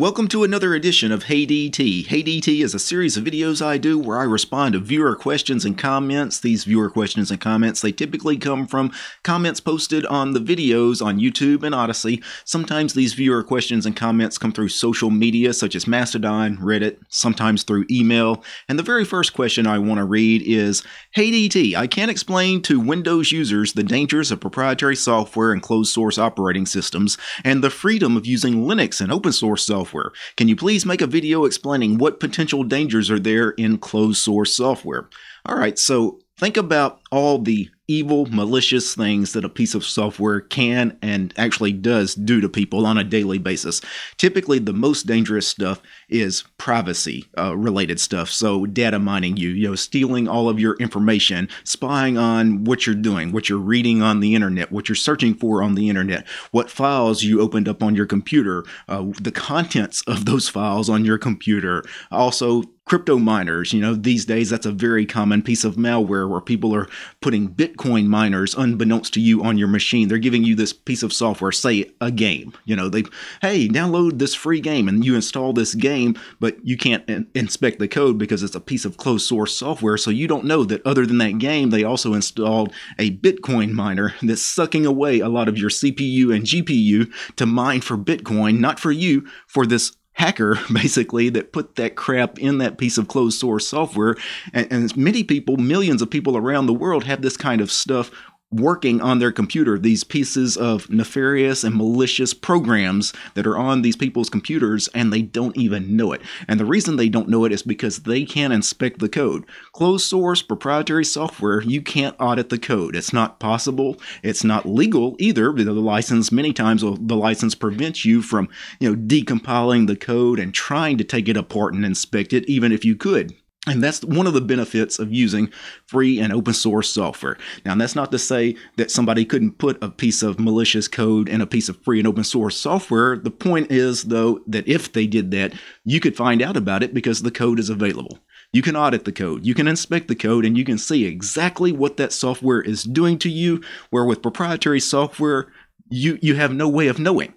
Welcome to another edition of Hey DT. Hey DT is a series of videos I do where I respond to viewer questions and comments. These viewer questions and comments, they typically come from comments posted on the videos on YouTube and Odyssey. Sometimes these viewer questions and comments come through social media such as Mastodon, Reddit, sometimes through email. And the very first question I want to read is, Hey DT, I can't explain to Windows users the dangers of proprietary software and closed source operating systems and the freedom of using Linux and open source software software. Can you please make a video explaining what potential dangers are there in closed source software? All right, so think about all the evil, malicious things that a piece of software can and actually does do to people on a daily basis. Typically, the most dangerous stuff is privacy uh, related stuff. So, data mining you, you know, stealing all of your information, spying on what you're doing, what you're reading on the internet, what you're searching for on the internet, what files you opened up on your computer, uh, the contents of those files on your computer. Also, crypto miners, you know, these days that's a very common piece of malware where people are putting Bitcoin Bitcoin miners, unbeknownst to you on your machine, they're giving you this piece of software, say a game. You know, they, hey, download this free game and you install this game, but you can't in- inspect the code because it's a piece of closed source software. So you don't know that other than that game, they also installed a Bitcoin miner that's sucking away a lot of your CPU and GPU to mine for Bitcoin, not for you, for this hacker basically that put that crap in that piece of closed source software and, and many people millions of people around the world have this kind of stuff working on their computer these pieces of nefarious and malicious programs that are on these people's computers and they don't even know it. And the reason they don't know it is because they can't inspect the code. Closed source proprietary software, you can't audit the code. It's not possible. It's not legal either. The license many times the license prevents you from, you know, decompiling the code and trying to take it apart and inspect it even if you could. And that's one of the benefits of using free and open source software. Now, that's not to say that somebody couldn't put a piece of malicious code in a piece of free and open source software. The point is, though, that if they did that, you could find out about it because the code is available. You can audit the code, you can inspect the code, and you can see exactly what that software is doing to you, where with proprietary software, you, you have no way of knowing.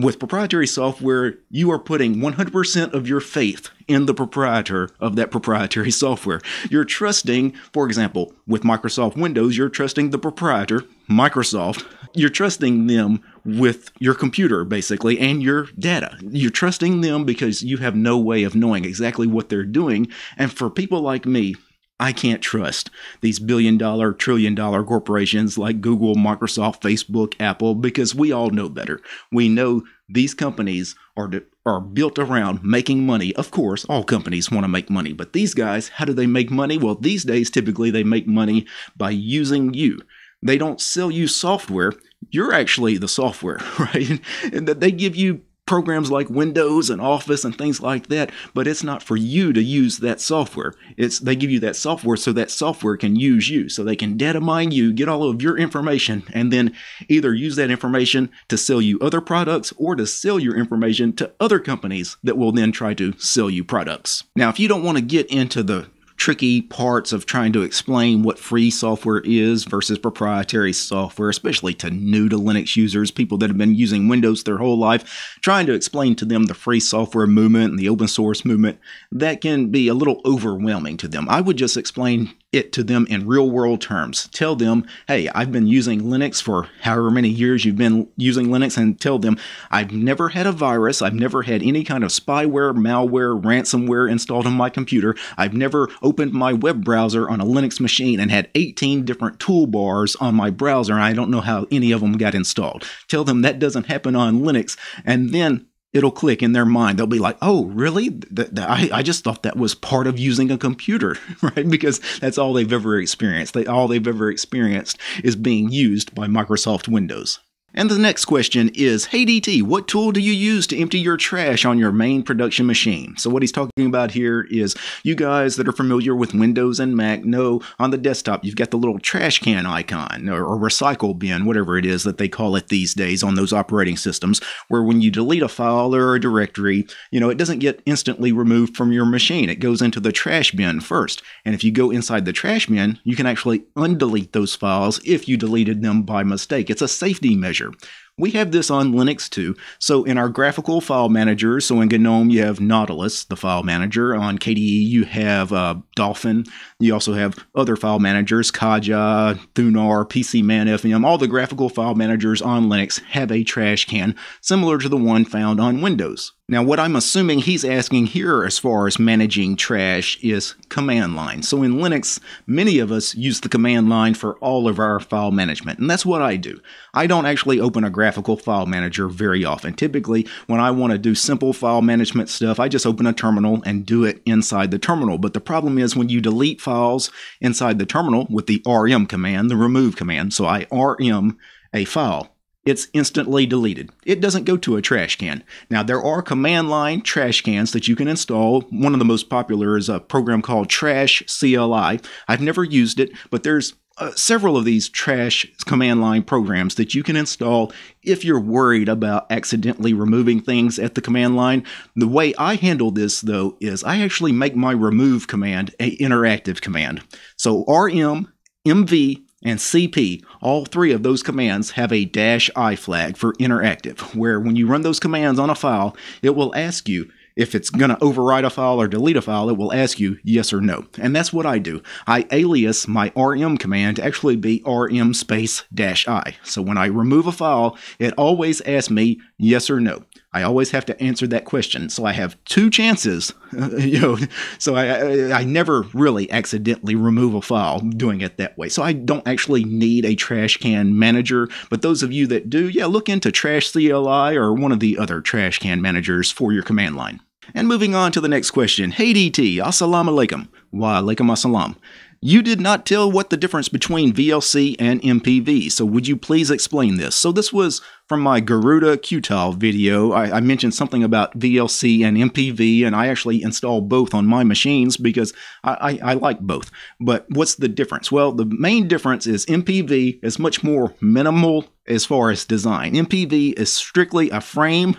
With proprietary software, you are putting 100% of your faith in the proprietor of that proprietary software. You're trusting, for example, with Microsoft Windows, you're trusting the proprietor, Microsoft, you're trusting them with your computer, basically, and your data. You're trusting them because you have no way of knowing exactly what they're doing. And for people like me, I can't trust these billion dollar, trillion dollar corporations like Google, Microsoft, Facebook, Apple, because we all know better. We know these companies are, are built around making money. Of course, all companies want to make money, but these guys, how do they make money? Well, these days, typically, they make money by using you. They don't sell you software. You're actually the software, right? And that they give you programs like Windows and Office and things like that, but it's not for you to use that software. It's they give you that software so that software can use you. So they can data mine you, get all of your information, and then either use that information to sell you other products or to sell your information to other companies that will then try to sell you products. Now, if you don't want to get into the tricky parts of trying to explain what free software is versus proprietary software, especially to new to Linux users, people that have been using Windows their whole life, trying to explain to them the free software movement and the open source movement, that can be a little overwhelming to them. I would just explain it to them in real world terms. Tell them, hey, I've been using Linux for however many years you've been using Linux, and tell them, I've never had a virus. I've never had any kind of spyware, malware, ransomware installed on my computer. I've never opened my web browser on a Linux machine and had 18 different toolbars on my browser, and I don't know how any of them got installed. Tell them that doesn't happen on Linux, and then it'll click in their mind. They'll be like, "Oh, really? Th- th- I, I just thought that was part of using a computer, right? Because that's all they've ever experienced. They all they've ever experienced is being used by Microsoft Windows." And the next question is, hey DT, what tool do you use to empty your trash on your main production machine? So what he's talking about here is you guys that are familiar with Windows and Mac know on the desktop you've got the little trash can icon or, or recycle bin, whatever it is that they call it these days on those operating systems, where when you delete a file or a directory, you know, it doesn't get instantly removed from your machine. It goes into the trash bin first. And if you go inside the trash bin, you can actually undelete those files if you deleted them by mistake. It's a safety measure measure. We have this on Linux too. So in our graphical file manager, so in GNOME you have Nautilus, the file manager. On KDE you have uh, Dolphin. You also have other file managers, Kaja, Thunar, PCManFM. All the graphical file managers on Linux have a trash can similar to the one found on Windows. Now, what I'm assuming he's asking here as far as managing trash is command line. So in Linux, many of us use the command line for all of our file management, and that's what I do. I don't actually open a graphical file manager very often. Typically, when I want to do simple file management stuff, I just open a terminal and do it inside the terminal. But the problem is when you delete files inside the terminal with the rm command, the remove command, so I rm a file it's instantly deleted. It doesn't go to a trash can. Now, there are command line trash cans that you can install. One of the most popular is a program called Trash CLI. I've never used it, but there's uh, several of these trash command line programs that you can install if you're worried about accidentally removing things at the command line. The way I handle this, though, is I actually make my remove command an interactive command. So rm mv and CP, all three of those commands have a dash I flag for interactive, where when you run those commands on a file, it will ask you if it's going to overwrite a file or delete a file, it will ask you yes or no. And that's what I do. I alias my rm command to actually be rm space dash i. So when I remove a file, it always asks me yes or no. I always have to answer that question. So I have two chances, you know, so I, I never really accidentally remove a file doing it that way. So I don't actually need a trash can manager, but those of you that do, yeah, look into Trash CLI or one of the other trash can managers for your command line. And moving on to the next question. Hey DT, assalamu alaikum. Wa alaikum assalam. You did not tell what the difference between VLC and MPV, so would you please explain this? So this was from my Garuda Qtal video, I, I, mentioned something about VLC and MPV, and I actually install both on my machines because I, I, I like both. But what's the difference? Well, the main difference is MPV is much more minimal as far as design. MPV is strictly a frame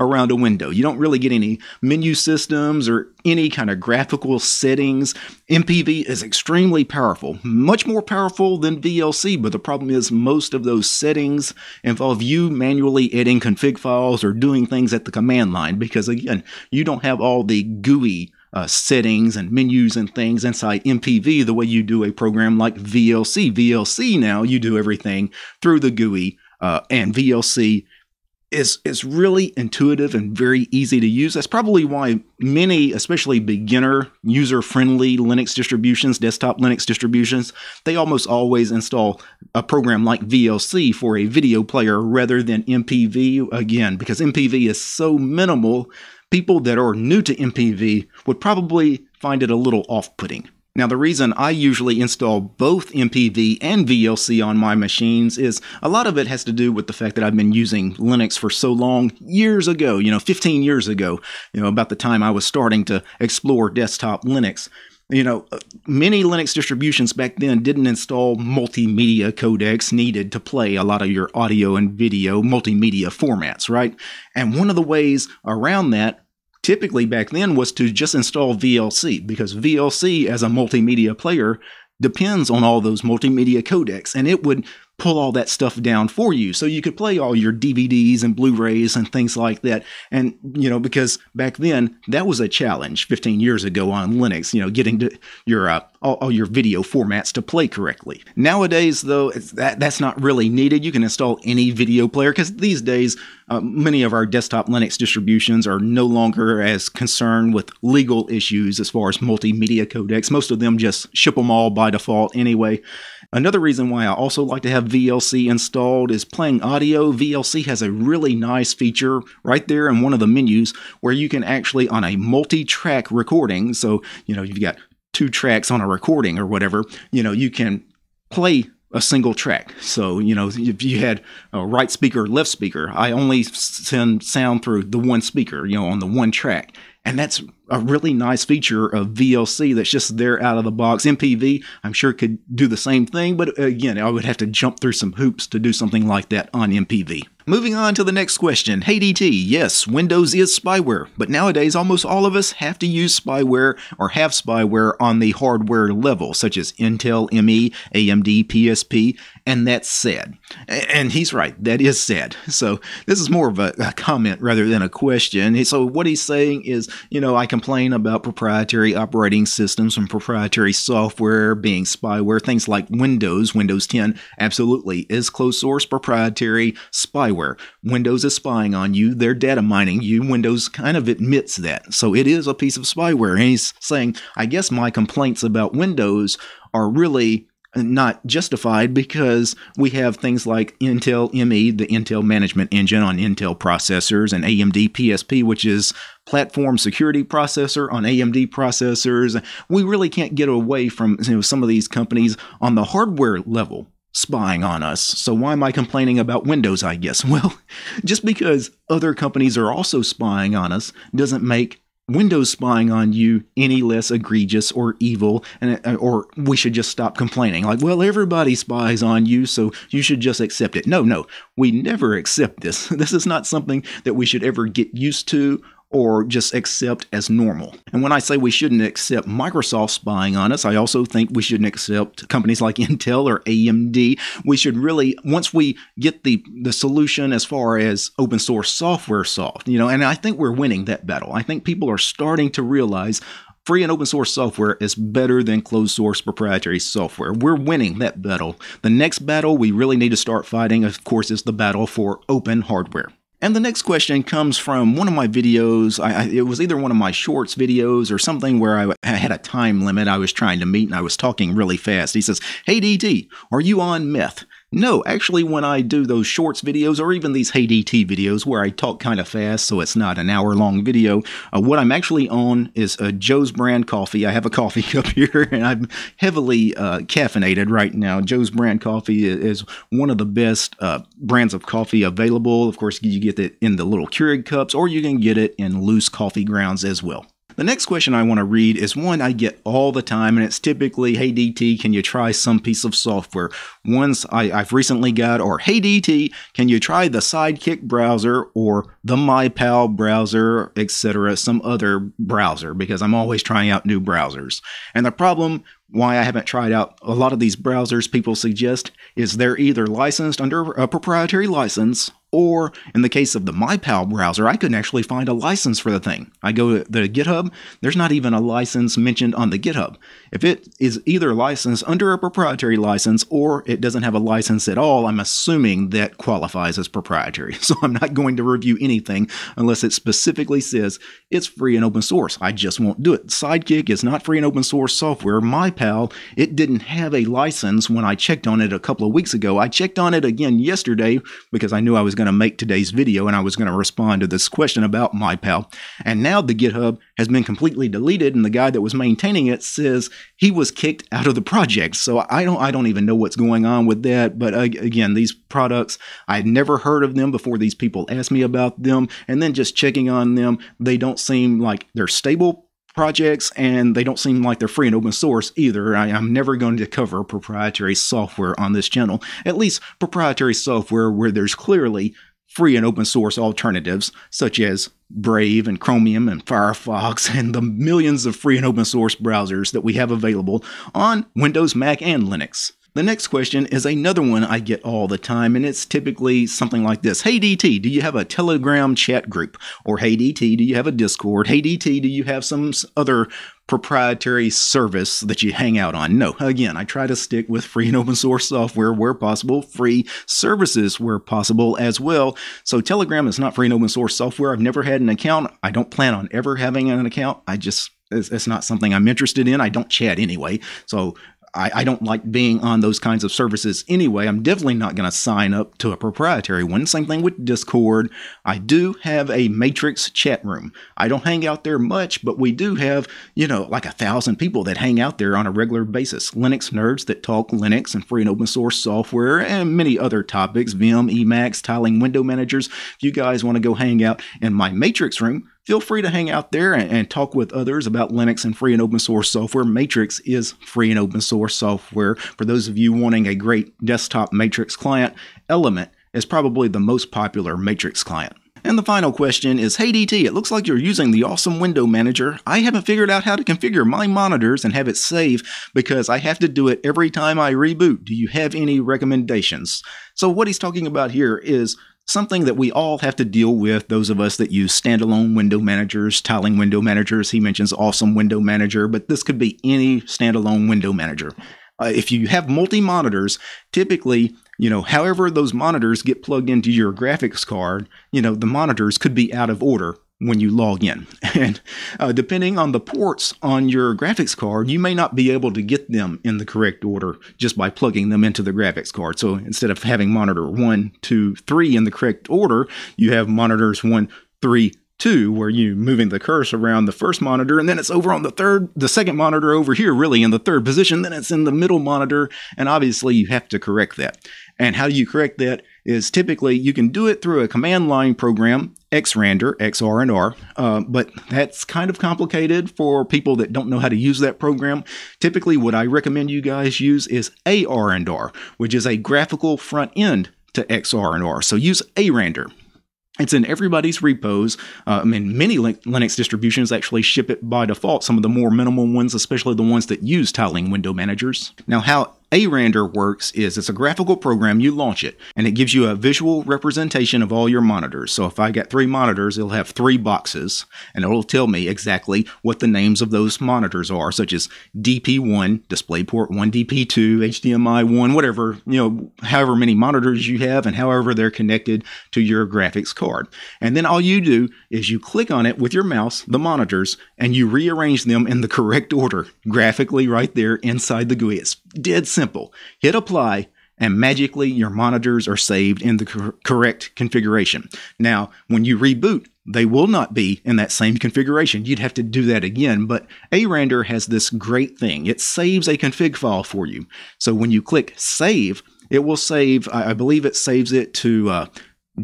around a window. You don't really get any menu systems or any kind of graphical settings. MPV is extremely powerful, much more powerful than VLC, but the problem is most of those settings involve you manually adding config files or doing things at the command line because, again, you don't have all the GUI uh, settings and menus and things inside MPV the way you do a program like VLC. VLC now, you do everything through the GUI uh, and VLC is is really intuitive and very easy to use. That's probably why many, especially beginner user-friendly Linux distributions, desktop Linux distributions, they almost always install a program like VLC for a video player rather than MPV again because MPV is so minimal. People that are new to MPV would probably find it a little off-putting. Now, the reason I usually install both MPV and VLC on my machines is a lot of it has to do with the fact that I've been using Linux for so long, years ago, you know, 15 years ago, you know, about the time I was starting to explore desktop Linux. You know, uh, many Linux distributions back then didn't install multimedia codecs needed to play a lot of your audio and video multimedia formats, right? And one of the ways around that typically back then was to just install VLC because VLC as a multimedia player depends on all those multimedia codecs and it would pull all that stuff down for you. So you could play all your DVDs and Blu-rays and things like that. And, you know, because back then that was a challenge 15 years ago on Linux, you know, getting to your, uh, all, all, your video formats to play correctly. Nowadays, though, that, that's not really needed. You can install any video player because these days, uh, many of our desktop Linux distributions are no longer as concerned with legal issues as far as multimedia codecs. Most of them just ship them all by default anyway. Another reason why I also like to have VLC installed is playing audio. VLC has a really nice feature right there in one of the menus where you can actually, on a multi track recording, so you know, you've got two tracks on a recording or whatever, you know, you can play a single track. So, you know, if you had a right speaker, left speaker, I only send sound through the one speaker, you know, on the one track. And that's a really nice feature of VLC that's just there out of the box. MPV, I'm sure, could do the same thing, but uh, again, I would have to jump through some hoops to do something like that on MPV. Moving on to the next question. Hey DT, yes, Windows is spyware, but nowadays almost all of us have to use spyware or have spyware on the hardware level, such as Intel, ME, AMD, PSP, and that's sad. And he's right, that is sad. So this is more of a, a comment rather than a question. So what he's saying is, you know, I complain about proprietary operating systems and proprietary software being spyware, things like Windows. Windows 10 absolutely is closed source proprietary spyware. Windows is spying on you, they're data mining you. Windows kind of admits that. So it is a piece of spyware. And he's saying, I guess my complaints about Windows are really not justified because we have things like Intel ME, the Intel management engine on Intel processors, and AMD PSP, which is platform security processor on AMD processors. We really can't get away from you know, some of these companies on the hardware level spying on us. So why am I complaining about Windows, I guess? Well, just because other companies are also spying on us doesn't make Windows spying on you any less egregious or evil, and uh, or we should just stop complaining. Like, well, everybody spies on you, so you should just accept it. No, no, we never accept this. This is not something that we should ever get used to or just accept as normal. And when I say we shouldn't accept Microsoft spying on us, I also think we shouldn't accept companies like Intel or AMD. We should really, once we get the, the solution as far as open source software solved, you know, and I think we're winning that battle. I think people are starting to realize free and open source software is better than closed source proprietary software. We're winning that battle. The next battle we really need to start fighting, of course, is the battle for open hardware. And the next question comes from one of my videos. I, I, it was either one of my shorts videos or something where I, I had a time limit I was trying to meet and I was talking really fast. He says, Hey DT, are you on meth? No, actually, when I do those shorts videos or even these Hey DT videos where I talk kind of fast so it's not an hour long video, uh, what I'm actually on is Joe's Brand Coffee. I have a coffee cup here and I'm heavily uh, caffeinated right now. Joe's Brand Coffee is one of the best uh, brands of coffee available. Of course, you get it in the little Keurig cups or you can get it in loose coffee grounds as well. The next question I want to read is one I get all the time, and it's typically, Hey DT, can you try some piece of software? Once I, have recently got, or Hey DT, can you try the Sidekick browser or the MyPal browser, etc., some other browser, because I'm always trying out new browsers. And the problem why I haven't tried out a lot of these browsers people suggest is they're either licensed under a proprietary license or in the case of the MyPal browser, I couldn't actually find a license for the thing. I go to the GitHub, there's not even a license mentioned on the GitHub. If it is either licensed under a proprietary license or it doesn't have a license at all, I'm assuming that qualifies as proprietary. So I'm not going to review anything unless it specifically says it's free and open source. I just won't do it. Sidekick is not free and open source software. MyPal, it didn't have a license when I checked on it a couple of weeks ago. I checked on it again yesterday because I knew I was going going to make today's video and I was going to respond to this question about MyPal. And now the GitHub has been completely deleted and the guy that was maintaining it says he was kicked out of the project. So I don't I don't even know what's going on with that, but again, these products I had never heard of them before these people asked me about them and then just checking on them, they don't seem like they're stable projects and they don't seem like they're free and open source either. I, am never going to cover proprietary software on this channel, at least proprietary software where there's clearly free and open source alternatives, such as Brave and Chromium and Firefox and the millions of free and open source browsers that we have available on Windows, Mac, and Linux. The next question is another one I get all the time, and it's typically something like this Hey DT, do you have a Telegram chat group? Or Hey DT, do you have a Discord? Hey DT, do you have some other proprietary service that you hang out on? No, again, I try to stick with free and open source software where possible, free services where possible as well. So Telegram is not free and open source software. I've never had an account. I don't plan on ever having an account. I just it's, not something I'm interested in. I don't chat anyway, so I, I, don't like being on those kinds of services anyway. I'm definitely not going to sign up to a proprietary one. Same thing with Discord. I do have a Matrix chat room. I don't hang out there much, but we do have, you know, like a thousand people that hang out there on a regular basis. Linux nerds that talk Linux and free and open source software and many other topics, Vim, Emacs, tiling window managers. If you guys want to go hang out in my Matrix room, feel free to hang out there and, and, talk with others about Linux and free and open source software. Matrix is free and open source software. For those of you wanting a great desktop Matrix client, Element is probably the most popular Matrix client. And the final question is Hey DT, it looks like you're using the awesome window manager. I haven't figured out how to configure my monitors and have it save because I have to do it every time I reboot. Do you have any recommendations? So, what he's talking about here is something that we all have to deal with, those of us that use standalone window managers, tiling window managers. He mentions awesome window manager, but this could be any standalone window manager. Uh, if you have multi monitors, typically, you know, however those monitors get plugged into your graphics card, you know, the monitors could be out of order when you log in. And uh, depending on the ports on your graphics card, you may not be able to get them in the correct order just by plugging them into the graphics card. So instead of having monitor one, two, three in the correct order, you have monitors one, three, two, where you are moving the cursor around the first monitor, and then it's over on the third, the second monitor over here, really in the third position, then it's in the middle monitor, and obviously you have to correct that. And how do you correct that? is typically you can do it through a command line program, xrander, xrnr, uh, but that's kind of complicated for people that don't know how to use that program. Typically, what I recommend you guys use is arnr, which is a graphical front end to xrnr. So use arnder. It's in everybody's repos. Uh, I mean, many Linux distributions actually ship it by default, some of the more minimal ones, especially the ones that use tiling window managers. Now, how ARander works is it's a graphical program, you launch it, and it gives you a visual representation of all your monitors. So if I got three monitors, it'll have three boxes, and it'll tell me exactly what the names of those monitors are, such as DP1, DisplayPort 1, DP2, HDMI 1, whatever, you know, however many monitors you have and however they're connected to your graphics card. And then all you do is you click on it with your mouse, the monitors, and you rearrange them in the correct order graphically right there inside the GUI. It's dead simple. Hit apply, and magically your monitors are saved in the cor- correct configuration. Now, when you reboot, they will not be in that same configuration. You'd have to do that again, but ARander has this great thing. It saves a config file for you. So when you click save, it will save, I believe it saves it to uh,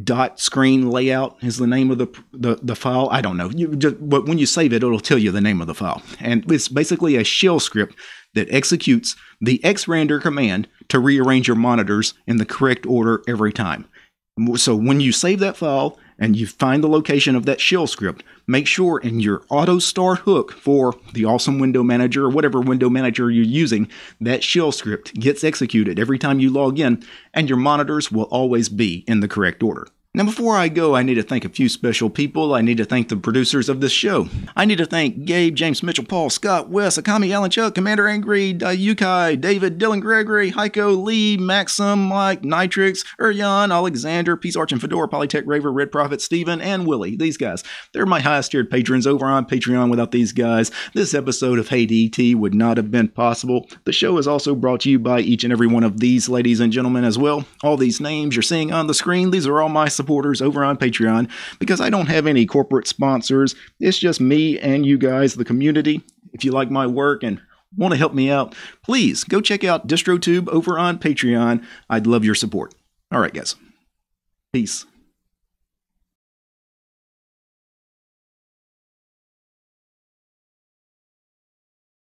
dot screen layout is the name of the, the, the file. I don't know. You just, but when you save it, it'll tell you the name of the file. And it's basically a shell script that executes the xrander command to rearrange your monitors in the correct order every time. So when you save that file and you find the location of that shell script, make sure in your auto start hook for the awesome window manager or whatever window manager you're using, that shell script gets executed every time you log in and your monitors will always be in the correct order. Now, before I go, I need to thank a few special people. I need to thank the producers of this show. I need to thank Gabe, James Mitchell, Paul, Scott, Wes, Akami, Alan Chuck, Commander Angry, Yukai, David, Dylan Gregory, Heiko, Lee, Maxim, Mike, Nitrix, Erjan, Alexander, Peace Arch and Fedora, Polytech Raver, Red Prophet, Steven, and Willie. These guys. They're my highest tiered patrons over on Patreon. Without these guys, this episode of Hey DT would not have been possible. The show is also brought to you by each and every one of these ladies and gentlemen as well. All these names you're seeing on the screen, these are all my supporters over on Patreon because I don't have any corporate sponsors. It's just me and you guys, the community. If you like my work and want to help me out, please go check out DistroTube over on Patreon. I'd love your support. All right, guys. Peace.